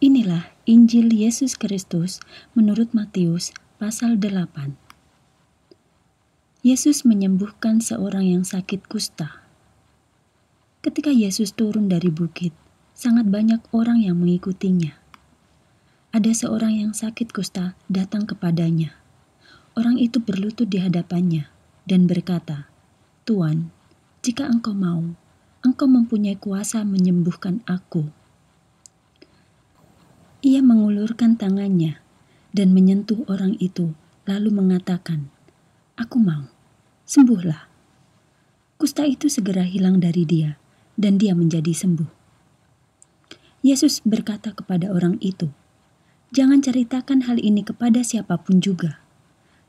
Inilah Injil Yesus Kristus menurut Matius pasal 8. Yesus menyembuhkan seorang yang sakit kusta. Ketika Yesus turun dari bukit, sangat banyak orang yang mengikutinya. Ada seorang yang sakit kusta datang kepadanya. Orang itu berlutut di hadapannya dan berkata, "Tuan, jika engkau mau, engkau mempunyai kuasa menyembuhkan aku." Ia mengulurkan tangannya dan menyentuh orang itu, lalu mengatakan, "Aku mau, sembuhlah." Kusta itu segera hilang dari dia, dan dia menjadi sembuh. Yesus berkata kepada orang itu, "Jangan ceritakan hal ini kepada siapapun juga,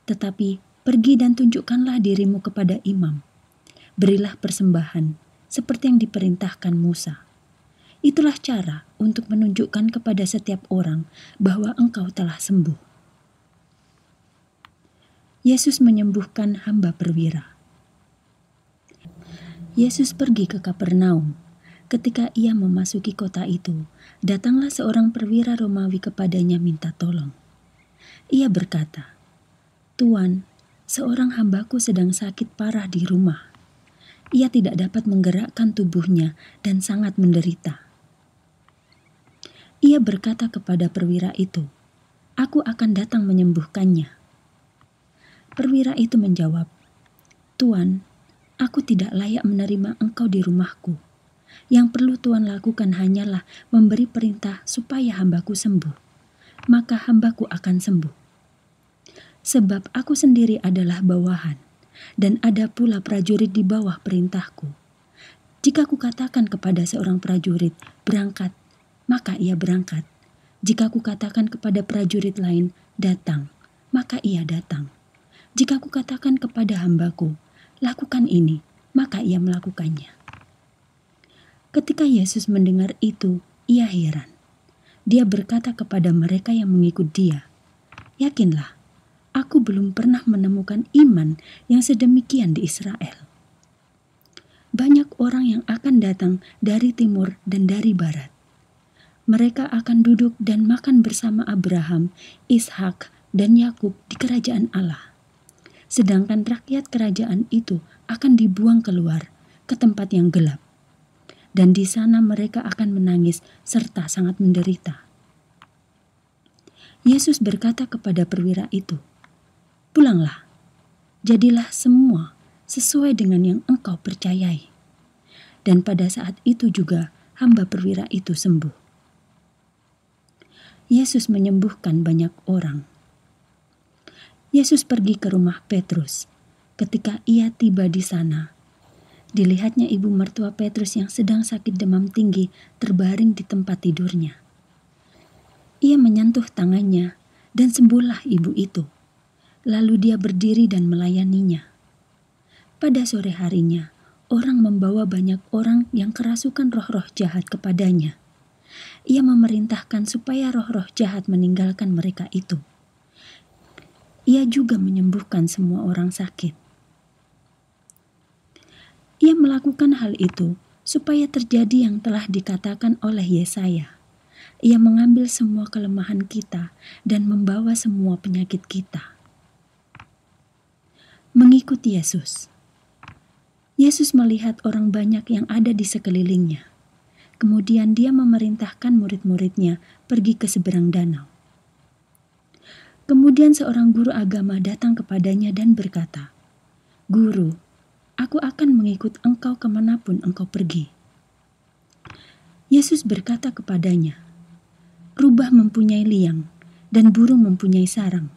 tetapi pergi dan tunjukkanlah dirimu kepada imam. Berilah persembahan seperti yang diperintahkan Musa." Itulah cara untuk menunjukkan kepada setiap orang bahwa engkau telah sembuh. Yesus menyembuhkan hamba perwira. Yesus pergi ke Kapernaum. Ketika ia memasuki kota itu, datanglah seorang perwira Romawi kepadanya minta tolong. Ia berkata, "Tuan, seorang hambaku sedang sakit parah di rumah. Ia tidak dapat menggerakkan tubuhnya dan sangat menderita." Ia berkata kepada perwira itu, "Aku akan datang menyembuhkannya." Perwira itu menjawab, "Tuan, aku tidak layak menerima engkau di rumahku. Yang perlu tuan lakukan hanyalah memberi perintah supaya hambaku sembuh. Maka hambaku akan sembuh. Sebab aku sendiri adalah bawahan, dan ada pula prajurit di bawah perintahku. Jika kukatakan kepada seorang prajurit, berangkat, maka ia berangkat. Jika kukatakan kepada prajurit lain, datang, maka ia datang. Jika kukatakan kepada hambaku, lakukan ini, maka ia melakukannya. Ketika Yesus mendengar itu, ia heran. Dia berkata kepada mereka yang mengikut dia, Yakinlah, aku belum pernah menemukan iman yang sedemikian di Israel. Banyak orang yang akan datang dari timur dan dari barat mereka akan duduk dan makan bersama Abraham, Ishak, dan Yakub di kerajaan Allah. Sedangkan rakyat kerajaan itu akan dibuang keluar ke tempat yang gelap, dan di sana mereka akan menangis serta sangat menderita. Yesus berkata kepada perwira itu, "Pulanglah, jadilah semua sesuai dengan yang engkau percayai." Dan pada saat itu juga, hamba perwira itu sembuh. Yesus menyembuhkan banyak orang. Yesus pergi ke rumah Petrus. Ketika ia tiba di sana, dilihatnya ibu mertua Petrus yang sedang sakit demam tinggi terbaring di tempat tidurnya. Ia menyentuh tangannya dan sembuhlah ibu itu. Lalu dia berdiri dan melayaninya. Pada sore harinya, orang membawa banyak orang yang kerasukan roh-roh jahat kepadanya. Ia memerintahkan supaya roh-roh jahat meninggalkan mereka itu. Ia juga menyembuhkan semua orang sakit. Ia melakukan hal itu supaya terjadi yang telah dikatakan oleh Yesaya. Ia mengambil semua kelemahan kita dan membawa semua penyakit kita. Mengikuti Yesus. Yesus melihat orang banyak yang ada di sekelilingnya. Kemudian dia memerintahkan murid-muridnya pergi ke seberang danau. Kemudian seorang guru agama datang kepadanya dan berkata, Guru, aku akan mengikut engkau kemanapun engkau pergi. Yesus berkata kepadanya, Rubah mempunyai liang, dan burung mempunyai sarang,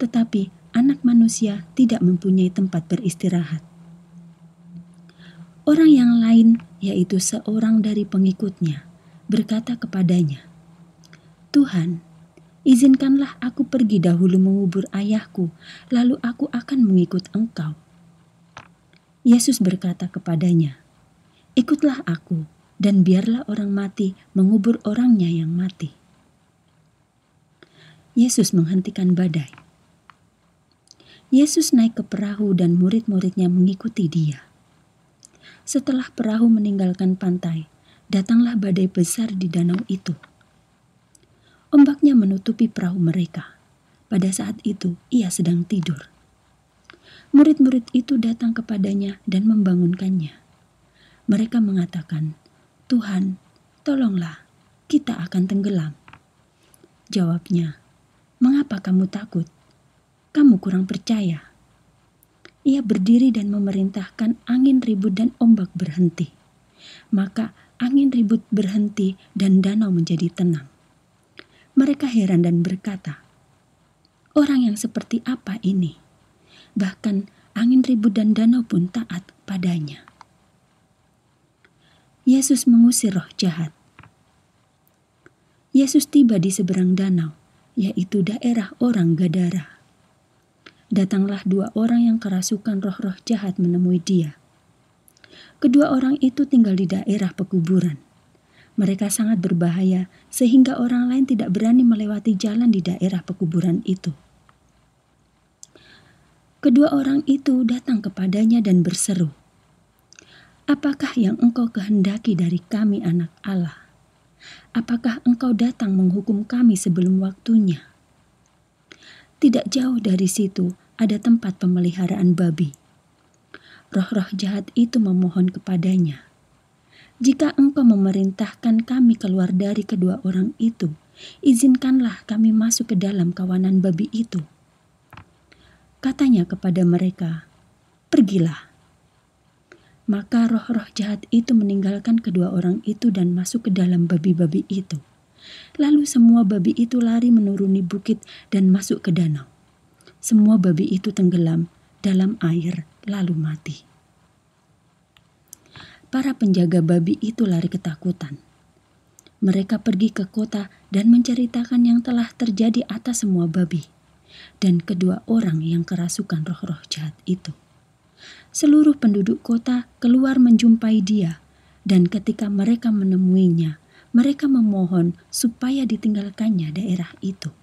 tetapi anak manusia tidak mempunyai tempat beristirahat. Orang yang lain yaitu seorang dari pengikutnya, berkata kepadanya, "Tuhan, izinkanlah aku pergi dahulu mengubur ayahku, lalu aku akan mengikut Engkau." Yesus berkata kepadanya, "Ikutlah aku, dan biarlah orang mati mengubur orangnya yang mati." Yesus menghentikan badai. Yesus naik ke perahu, dan murid-muridnya mengikuti Dia. Setelah perahu meninggalkan pantai, datanglah badai besar di danau itu. Ombaknya menutupi perahu mereka. Pada saat itu, ia sedang tidur. Murid-murid itu datang kepadanya dan membangunkannya. Mereka mengatakan, "Tuhan, tolonglah, kita akan tenggelam." Jawabnya, "Mengapa kamu takut? Kamu kurang percaya." ia berdiri dan memerintahkan angin ribut dan ombak berhenti. Maka angin ribut berhenti dan danau menjadi tenang. Mereka heran dan berkata, "Orang yang seperti apa ini? Bahkan angin ribut dan danau pun taat padanya." Yesus mengusir roh jahat. Yesus tiba di seberang danau, yaitu daerah orang Gadara datanglah dua orang yang kerasukan roh-roh jahat menemui dia. Kedua orang itu tinggal di daerah pekuburan. Mereka sangat berbahaya sehingga orang lain tidak berani melewati jalan di daerah pekuburan itu. Kedua orang itu datang kepadanya dan berseru, "Apakah yang engkau kehendaki dari kami, Anak Allah? Apakah engkau datang menghukum kami sebelum waktunya?" Tidak jauh dari situ, ada tempat pemeliharaan babi. Roh-roh jahat itu memohon kepadanya, "Jika engkau memerintahkan kami keluar dari kedua orang itu, izinkanlah kami masuk ke dalam kawanan babi itu." Katanya kepada mereka, "Pergilah." Maka roh-roh jahat itu meninggalkan kedua orang itu dan masuk ke dalam babi-babi itu. Lalu semua babi itu lari menuruni bukit dan masuk ke danau semua babi itu tenggelam dalam air lalu mati. Para penjaga babi itu lari ketakutan. Mereka pergi ke kota dan menceritakan yang telah terjadi atas semua babi dan kedua orang yang kerasukan roh-roh jahat itu. Seluruh penduduk kota keluar menjumpai dia dan ketika mereka menemuinya, mereka memohon supaya ditinggalkannya daerah itu.